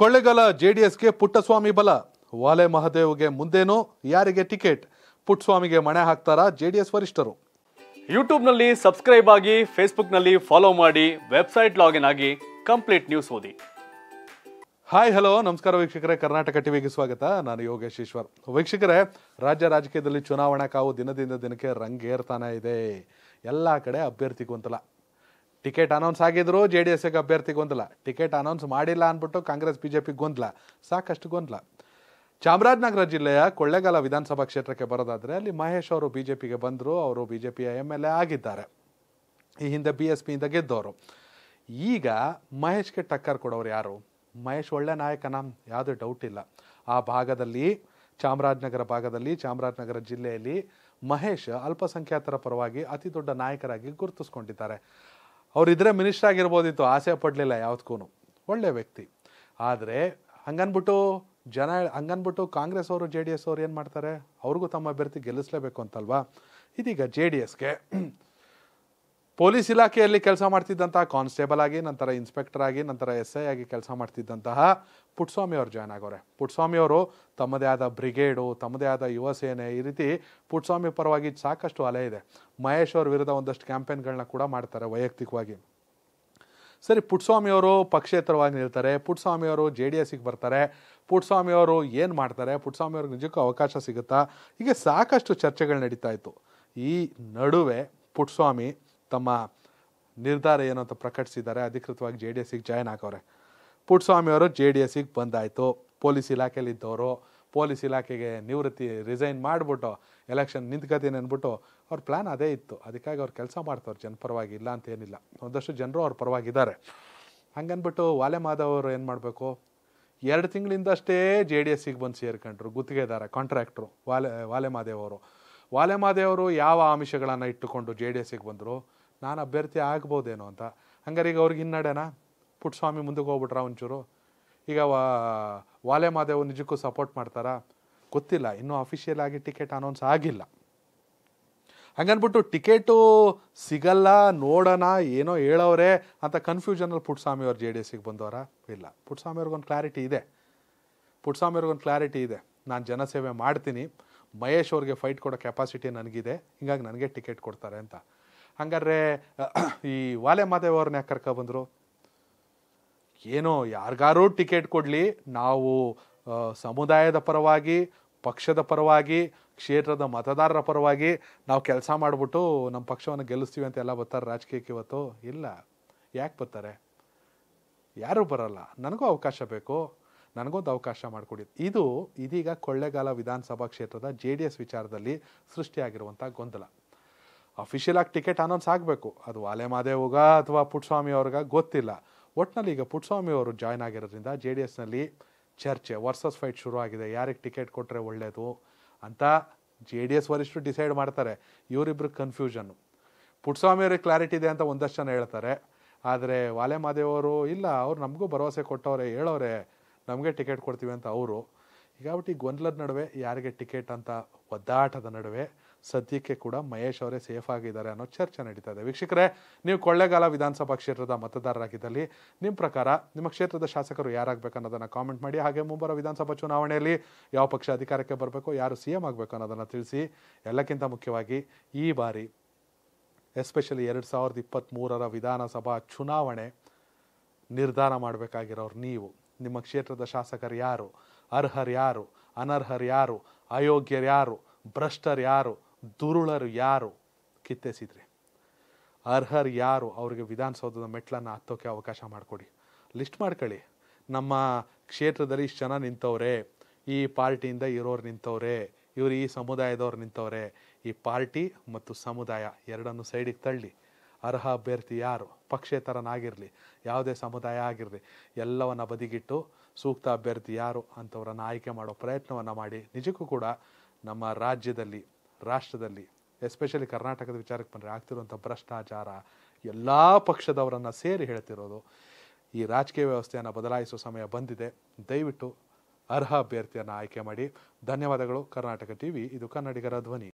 ಕೊಳ್ಳೆಗಾಲ ಜೆಡಿಎಸ್ಗೆ ಪುಟ್ಟಸ್ವಾಮಿ ಬಲ ವಾಲೆ ಮಹದೇವ್ಗೆ ಮುಂದೇನೋ ಯಾರಿಗೆ ಟಿಕೆಟ್ ಪುಟ್ಟಸ್ವಾಮಿಗೆ ಮಣೆ ಹಾಕ್ತಾರಾ ಜೆಡಿಎಸ್ ವರಿಷ್ಠರು ಯೂಟ್ಯೂಬ್ನಲ್ಲಿ ಸಬ್ಸ್ಕ್ರೈಬ್ ಆಗಿ ಫೇಸ್ಬುಕ್ನಲ್ಲಿ ಫಾಲೋ ಮಾಡಿ ವೆಬ್ಸೈಟ್ ಲಾಗಿನ್ ಆಗಿ ಕಂಪ್ಲೀಟ್ ನ್ಯೂಸ್ ಓದಿ ಹಾಯ್ ಹಲೋ ನಮಸ್ಕಾರ ವೀಕ್ಷಕರೇ ಕರ್ನಾಟಕ ಟಿವಿಗೆ ಸ್ವಾಗತ ನಾನು ಯೋಗೇಶ್ ಈಶ್ವರ್ ವೀಕ್ಷಕರೇ ರಾಜ್ಯ ರಾಜಕೀಯದಲ್ಲಿ ಚುನಾವಣಾ ಕಾವು ದಿನದಿಂದ ದಿನಕ್ಕೆ ರಂಗೇರ್ತಾನೆ ಇದೆ ಎಲ್ಲ ಕಡೆ ಅಭ್ಯರ್ಥಿಗೂ ಅಂತಲ್ಲ ಟಿಕೆಟ್ ಅನೌನ್ಸ್ ಆಗಿದ್ರು ಜೆ ಡಿ ಅಭ್ಯರ್ಥಿ ಗೊಂದಲ ಟಿಕೆಟ್ ಅನೌನ್ಸ್ ಮಾಡಿಲ್ಲ ಅಂದ್ಬಿಟ್ಟು ಕಾಂಗ್ರೆಸ್ ಬಿಜೆಪಿ ಗೊಂದಲ ಸಾಕಷ್ಟು ಗೊಂದಲ ಚಾಮರಾಜನಗರ ಜಿಲ್ಲೆಯ ಕೊಳ್ಳೇಗಾಲ ವಿಧಾನಸಭಾ ಕ್ಷೇತ್ರಕ್ಕೆ ಬರೋದಾದರೆ ಅಲ್ಲಿ ಮಹೇಶ್ ಅವರು ಬಿಜೆಪಿಗೆ ಬಂದರು ಅವರು ಬಿಜೆಪಿಯ ಎಂ ಎಲ್ ಎ ಆಗಿದ್ದಾರೆ ಈ ಹಿಂದೆ ಬಿ ಎಸ್ ಪಿಯಿಂದ ಗೆದ್ದವರು ಈಗ ಮಹೇಶ್ಗೆ ಟಕ್ಕರ್ ಕೊಡೋರು ಯಾರು ಮಹೇಶ್ ಒಳ್ಳೆ ನಾಯಕನ ಯಾವುದೇ ಡೌಟ್ ಇಲ್ಲ ಆ ಭಾಗದಲ್ಲಿ ಚಾಮರಾಜನಗರ ಭಾಗದಲ್ಲಿ ಚಾಮರಾಜನಗರ ಜಿಲ್ಲೆಯಲ್ಲಿ ಮಹೇಶ್ ಅಲ್ಪಸಂಖ್ಯಾತರ ಪರವಾಗಿ ಅತಿ ದೊಡ್ಡ ನಾಯಕರಾಗಿ ಗುರುತಿಸ್ಕೊಂಡಿದ್ದಾರೆ ಅವರಿದ್ದರೆ ಮಿನಿಸ್ಟರ್ ಆಗಿರ್ಬೋದಿತ್ತು ಆಸೆ ಪಡಲಿಲ್ಲ ಯಾವುದಕ್ಕೂ ಒಳ್ಳೆ ವ್ಯಕ್ತಿ ಆದರೆ ಹಂಗನ್ಬಿಟ್ಟು ಜನ ಹಂಗನ್ಬಿಟ್ಟು ಕಾಂಗ್ರೆಸ್ ಅವರು ಜೆ ಡಿ ಎಸ್ ಅವ್ರು ಏನು ಮಾಡ್ತಾರೆ ಅವ್ರಿಗೂ ತಮ್ಮ ಅಭ್ಯರ್ಥಿ ಗೆಲ್ಲಿಸಲೇಬೇಕು ಅಂತಲ್ವಾ ಇದೀಗ ಜೆ ಡಿ ಎಸ್ಗೆ ಪೊಲೀಸ್ ಇಲಾಖೆಯಲ್ಲಿ ಕೆಲಸ ಮಾಡ್ತಿದ್ದಂತಹ ಕಾನ್ಸ್ಟೇಬಲ್ ಆಗಿ ನಂತರ ಇನ್ಸ್ಪೆಕ್ಟರ್ ಆಗಿ ನಂತರ ಎಸ್ ಐ ಆಗಿ ಕೆಲಸ ಮಾಡ್ತಿದ್ದಂತಹ ಪುಟ್ಸ್ವಾಮಿ ಅವರು ಜಾಯ್ನ್ ಆಗೋರೆ ಪುಟ್ಸ್ವಾಮಿ ಅವರು ತಮ್ಮದೇ ಆದ ಬ್ರಿಗೇಡು ತಮ್ಮದೇ ಆದ ಯುವ ಸೇನೆ ಈ ರೀತಿ ಪುಟ್ಸ್ವಾಮಿ ಪರವಾಗಿ ಸಾಕಷ್ಟು ಅಲೆ ಇದೆ ಮಹೇಶ್ ಅವ್ರ ವಿರುದ್ಧ ಒಂದಷ್ಟು ಕ್ಯಾಂಪೇನ್ಗಳನ್ನ ಕೂಡ ಮಾಡ್ತಾರೆ ವೈಯಕ್ತಿಕವಾಗಿ ಸರಿ ಅವರು ಪಕ್ಷೇತರವಾಗಿ ನಿಲ್ತಾರೆ ಪುಟ್ಸ್ವಾಮಿಯವರು ಜೆ ಡಿ ಎಸ್ಗೆ ಬರ್ತಾರೆ ಅವರು ಏನು ಮಾಡ್ತಾರೆ ಪುಟ್ಸ್ವಾಮಿ ಅವ್ರಿಗೆ ನಿಜಕ್ಕೂ ಅವಕಾಶ ಸಿಗುತ್ತಾ ಹೀಗೆ ಸಾಕಷ್ಟು ಚರ್ಚೆಗಳು ನಡೀತಾ ಇತ್ತು ಈ ನಡುವೆ ಪುಟ್ಸ್ವಾಮಿ ತಮ್ಮ ನಿರ್ಧಾರ ಏನು ಅಂತ ಪ್ರಕಟಿಸಿದ್ದಾರೆ ಅಧಿಕೃತವಾಗಿ ಜೆ ಡಿ ಎಸ್ಸಿಗೆ ಜಾಯ್ನ್ ಆಗೋರೆ ಅವರು ಜೆ ಡಿ ಎಸ್ಸಿಗೆ ಬಂದಾಯಿತು ಪೊಲೀಸ್ ಇದ್ದವರು ಪೊಲೀಸ್ ಇಲಾಖೆಗೆ ನಿವೃತ್ತಿ ರಿಸೈನ್ ಮಾಡಿಬಿಟ್ಟು ಎಲೆಕ್ಷನ್ ನಿಂತ್ಕತೀನಿ ಅಂದ್ಬಿಟ್ಟು ಅವ್ರ ಪ್ಲ್ಯಾನ್ ಅದೇ ಇತ್ತು ಅದಕ್ಕಾಗಿ ಅವ್ರು ಕೆಲಸ ಮಾಡ್ತವ್ರು ಜನ ಪರವಾಗಿ ಇಲ್ಲ ಅಂತ ಏನಿಲ್ಲ ಒಂದಷ್ಟು ಜನರು ಅವ್ರ ಪರವಾಗಿದ್ದಾರೆ ಹಂಗನ್ಬಿಟ್ಟು ವಾಲೆ ಅವರು ಏನು ಮಾಡಬೇಕು ಎರಡು ತಿಂಗಳಿಂದಷ್ಟೇ ಜೆ ಡಿ ಎಸ್ಸಿಗೆ ಬಂದು ಸೇರ್ಕೊಂಡ್ರು ಗುತ್ತಿಗೆದಾರ ಕಾಂಟ್ರಾಕ್ಟ್ರು ವಾಲೆ ವಾಲೆ ಅವರು ವಾಲೆ ಅವರು ಯಾವ ಆಮಿಷಗಳನ್ನು ಇಟ್ಟುಕೊಂಡು ಜೆ ಡಿ ಎಸ್ಸಿಗೆ ಬಂದರು ನಾನು ಅಭ್ಯರ್ಥಿ ಆಗ್ಬೋದೇನೋ ಅಂತ ಹಂಗಾರೆ ಈಗ ಅವ್ರಿಗೆ ಹಿನ್ನಡೆನಾ ಪುಟ್ಸ್ವಾಮಿ ಮುಂದಕ್ಕೆ ಹೋಗ್ಬಿಟ್ರ ಒಂಚೂರು ಈಗ ವಾಲೆ ಮಾದೇವ್ ನಿಜಕ್ಕೂ ಸಪೋರ್ಟ್ ಮಾಡ್ತಾರಾ ಗೊತ್ತಿಲ್ಲ ಇನ್ನೂ ಅಫಿಷಿಯಲ್ ಆಗಿ ಟಿಕೆಟ್ ಅನೌನ್ಸ್ ಆಗಿಲ್ಲ ಹಂಗನ್ಬಿಟ್ಟು ಟಿಕೆಟು ಸಿಗಲ್ಲ ನೋಡೋಣ ಏನೋ ಹೇಳೋರೆ ಅಂತ ಕನ್ಫ್ಯೂಷನಲ್ಲಿ ಪುಟ್ಸ್ವಾಮಿ ಅವ್ರು ಜೆ ಡಿ ಎಸ್ಸಿಗೆ ಬಂದವರ ಇಲ್ಲ ಪುಟ್ಸ್ವಾಮಿ ಅವ್ರಿಗೊಂದು ಕ್ಲಾರಿಟಿ ಇದೆ ಪುಟ್ಸ್ವಾಮಿ ಅವ್ರಿಗೊಂದು ಕ್ಲಾರಿಟಿ ಇದೆ ನಾನು ಜನಸೇವೆ ಮಾಡ್ತೀನಿ ಮಹೇಶ್ ಅವ್ರಿಗೆ ಫೈಟ್ ಕೊಡೋ ಕೆಪಾಸಿಟಿ ನನಗಿದೆ ಹಿಂಗಾಗಿ ನನಗೆ ಟಿಕೆಟ್ ಕೊಡ್ತಾರೆ ಅಂತ ಹಂಗಾದ್ರೆ ಈ ವಾಲೆ ಮಾದೇವ್ರನ್ನ ಯಾಕೆ ಬಂದ್ರು ಏನೋ ಯಾರಿಗಾರು ಟಿಕೆಟ್ ಕೊಡಲಿ ನಾವು ಸಮುದಾಯದ ಪರವಾಗಿ ಪಕ್ಷದ ಪರವಾಗಿ ಕ್ಷೇತ್ರದ ಮತದಾರರ ಪರವಾಗಿ ನಾವು ಕೆಲಸ ಮಾಡಿಬಿಟ್ಟು ನಮ್ಮ ಪಕ್ಷವನ್ನು ಗೆಲ್ಲಿಸ್ತೀವಿ ಅಂತ ಎಲ್ಲ ಬರ್ತಾರೆ ರಾಜಕೀಯಕ್ಕೆ ಇವತ್ತು ಇಲ್ಲ ಯಾಕೆ ಬರ್ತಾರೆ ಯಾರೂ ಬರಲ್ಲ ನನಗೂ ಅವಕಾಶ ಬೇಕು ನನಗೊಂದು ಅವಕಾಶ ಮಾಡಿಕೊಡಿ ಇದು ಇದೀಗ ಕೊಳ್ಳೆಗಾಲ ವಿಧಾನಸಭಾ ಕ್ಷೇತ್ರದ ಜೆ ಡಿ ಎಸ್ ವಿಚಾರದಲ್ಲಿ ಸೃಷ್ಟಿಯಾಗಿರುವಂಥ ಗೊಂದಲ ಅಫಿಷಿಯಲ್ ಆಗಿ ಟಿಕೆಟ್ ಅನೌನ್ಸ್ ಆಗಬೇಕು ಅದು ವಾಲೆ ಮಾದೇವುಗ ಅಥವಾ ಪುಟ್ಸ್ವಾಮಿ ಅವ್ರಿಗ ಗೊತ್ತಿಲ್ಲ ಒಟ್ಟಿನಲ್ಲಿ ಈಗ ಪುಟ್ಸ್ವಾಮಿ ಅವರು ಜಾಯ್ನ್ ಆಗಿರೋದ್ರಿಂದ ಜೆ ಡಿ ಎಸ್ನಲ್ಲಿ ಚರ್ಚೆ ವರ್ಸಸ್ ಫೈಟ್ ಶುರು ಆಗಿದೆ ಯಾರಿಗೆ ಟಿಕೆಟ್ ಕೊಟ್ಟರೆ ಒಳ್ಳೆಯದು ಅಂತ ಜೆ ಡಿ ಎಸ್ ವರಿಷ್ಠರು ಡಿಸೈಡ್ ಮಾಡ್ತಾರೆ ಇವರಿಬ್ರು ಕನ್ಫ್ಯೂಷನ್ನು ಪುಟ್ಸ್ವಾಮಿ ಅವ್ರಿಗೆ ಕ್ಲಾರಿಟಿ ಇದೆ ಅಂತ ಒಂದಷ್ಟು ಜನ ಹೇಳ್ತಾರೆ ಆದರೆ ವಾಲೆ ಮಾದೇವರು ಇಲ್ಲ ಅವ್ರು ನಮಗೂ ಭರವಸೆ ಕೊಟ್ಟವ್ರೆ ಹೇಳೋರೆ ನಮಗೆ ಟಿಕೆಟ್ ಕೊಡ್ತೀವಿ ಅಂತ ಅವರು ಈ ಗೊಂದಲದ ನಡುವೆ ಯಾರಿಗೆ ಟಿಕೆಟ್ ಅಂತ ಒದ್ದಾಟದ ನಡುವೆ ಸದ್ಯಕ್ಕೆ ಕೂಡ ಮಹೇಶ್ ಅವರೇ ಸೇಫ್ ಆಗಿದ್ದಾರೆ ಅನ್ನೋ ಚರ್ಚೆ ನಡೀತಾ ಇದೆ ವೀಕ್ಷಕರೇ ನೀವು ಕೊಳ್ಳೇಗಾಲ ವಿಧಾನಸಭಾ ಕ್ಷೇತ್ರದ ಮತದಾರರಾಗಿದ್ದಲ್ಲಿ ನಿಮ್ಮ ಪ್ರಕಾರ ನಿಮ್ಮ ಕ್ಷೇತ್ರದ ಶಾಸಕರು ಯಾರಾಗಬೇಕು ಅನ್ನೋದನ್ನು ಕಾಮೆಂಟ್ ಮಾಡಿ ಹಾಗೆ ಮುಂಬರುವ ವಿಧಾನಸಭಾ ಚುನಾವಣೆಯಲ್ಲಿ ಯಾವ ಪಕ್ಷ ಅಧಿಕಾರಕ್ಕೆ ಬರಬೇಕು ಯಾರು ಸಿ ಆಗಬೇಕು ಅನ್ನೋದನ್ನು ತಿಳಿಸಿ ಎಲ್ಲಕ್ಕಿಂತ ಮುಖ್ಯವಾಗಿ ಈ ಬಾರಿ ಎಸ್ಪೆಷಲಿ ಎರಡು ಸಾವಿರದ ಇಪ್ಪತ್ತ್ಮೂರರ ವಿಧಾನಸಭಾ ಚುನಾವಣೆ ನಿರ್ಧಾರ ಮಾಡಬೇಕಾಗಿರೋರು ನೀವು ನಿಮ್ಮ ಕ್ಷೇತ್ರದ ಶಾಸಕರು ಯಾರು ಅರ್ಹರು ಯಾರು ಅನರ್ಹರು ಯಾರು ಅಯೋಗ್ಯರು ಯಾರು ಭ್ರಷ್ಟರು ಯಾರು ದುರುಳರು ಯಾರು ಕಿತ್ತೆಸಿದ್ರಿ ಅರ್ಹರು ಯಾರು ಅವರಿಗೆ ವಿಧಾನಸೌಧದ ಮೆಟ್ಲನ್ನು ಹತ್ತೋಕ್ಕೆ ಅವಕಾಶ ಮಾಡಿಕೊಡಿ ಲಿಸ್ಟ್ ಮಾಡ್ಕೊಳ್ಳಿ ನಮ್ಮ ಕ್ಷೇತ್ರದಲ್ಲಿ ಇಷ್ಟು ಜನ ನಿಂತವ್ರೆ ಈ ಪಾರ್ಟಿಯಿಂದ ಇರೋರು ನಿಂತವ್ರೆ ಇವರು ಈ ಸಮುದಾಯದವ್ರು ನಿಂತವ್ರೆ ಈ ಪಾರ್ಟಿ ಮತ್ತು ಸಮುದಾಯ ಎರಡನ್ನು ಸೈಡಿಗೆ ತಳ್ಳಿ ಅರ್ಹ ಅಭ್ಯರ್ಥಿ ಯಾರು ಪಕ್ಷೇತರನಾಗಿರಲಿ ಯಾವುದೇ ಸಮುದಾಯ ಆಗಿರಲಿ ಎಲ್ಲವನ್ನು ಬದಿಗಿಟ್ಟು ಸೂಕ್ತ ಅಭ್ಯರ್ಥಿ ಯಾರು ಅಂಥವ್ರನ್ನು ಆಯ್ಕೆ ಮಾಡೋ ಪ್ರಯತ್ನವನ್ನು ಮಾಡಿ ನಿಜಕ್ಕೂ ಕೂಡ ನಮ್ಮ ರಾಜ್ಯದಲ್ಲಿ ರಾಷ್ಟ್ರದಲ್ಲಿ ಎಸ್ಪೆಷಲಿ ಕರ್ನಾಟಕದ ವಿಚಾರಕ್ಕೆ ಬಂದರೆ ಆಗ್ತಿರುವಂಥ ಭ್ರಷ್ಟಾಚಾರ ಎಲ್ಲ ಪಕ್ಷದವರನ್ನು ಸೇರಿ ಹೇಳ್ತಿರೋದು ಈ ರಾಜಕೀಯ ವ್ಯವಸ್ಥೆಯನ್ನು ಬದಲಾಯಿಸುವ ಸಮಯ ಬಂದಿದೆ ದಯವಿಟ್ಟು ಅರ್ಹ ಅಭ್ಯರ್ಥಿಯನ್ನು ಆಯ್ಕೆ ಮಾಡಿ ಧನ್ಯವಾದಗಳು ಕರ್ನಾಟಕ ಟಿವಿ ಇದು ಕನ್ನಡಿಗರ ಧ್ವನಿ